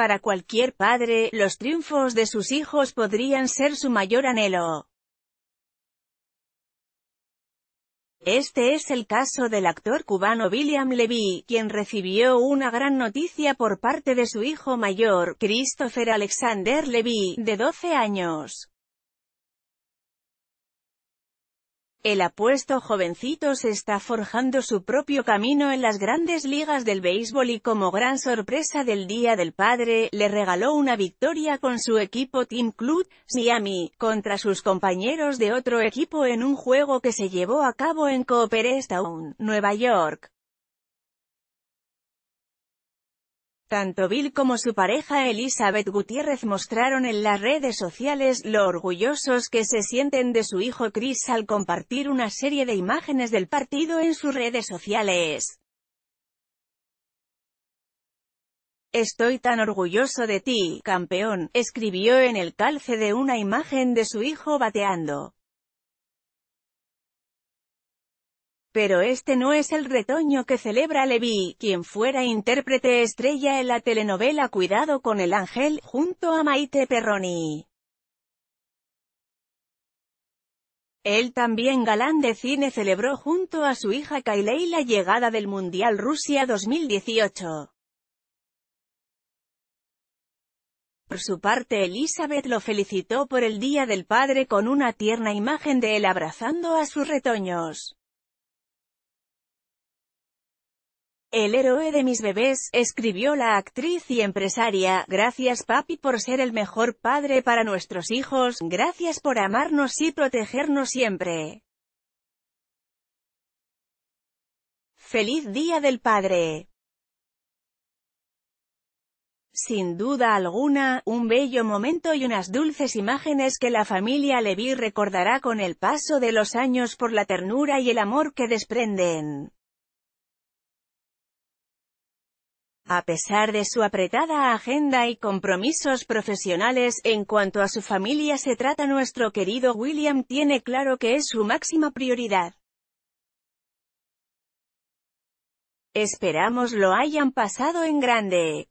Para cualquier padre, los triunfos de sus hijos podrían ser su mayor anhelo. Este es el caso del actor cubano William Levy, quien recibió una gran noticia por parte de su hijo mayor, Christopher Alexander Levy, de 12 años. El apuesto jovencito se está forjando su propio camino en las grandes ligas del béisbol y como gran sorpresa del Día del Padre, le regaló una victoria con su equipo Team Club, Miami, contra sus compañeros de otro equipo en un juego que se llevó a cabo en Cooperstown, Nueva York. Tanto Bill como su pareja Elizabeth Gutiérrez mostraron en las redes sociales lo orgullosos que se sienten de su hijo Chris al compartir una serie de imágenes del partido en sus redes sociales. Estoy tan orgulloso de ti, campeón, escribió en el calce de una imagen de su hijo bateando. Pero este no es el retoño que celebra Levi, quien fuera intérprete estrella en la telenovela Cuidado con el Ángel, junto a Maite Perroni. Él también galán de cine celebró junto a su hija Kylie la llegada del Mundial Rusia 2018. Por su parte Elizabeth lo felicitó por el Día del Padre con una tierna imagen de él abrazando a sus retoños. El héroe de mis bebés, escribió la actriz y empresaria, gracias papi por ser el mejor padre para nuestros hijos, gracias por amarnos y protegernos siempre. ¡Feliz Día del Padre! Sin duda alguna, un bello momento y unas dulces imágenes que la familia Levy recordará con el paso de los años por la ternura y el amor que desprenden. A pesar de su apretada agenda y compromisos profesionales, en cuanto a su familia se trata nuestro querido William tiene claro que es su máxima prioridad. Esperamos lo hayan pasado en grande.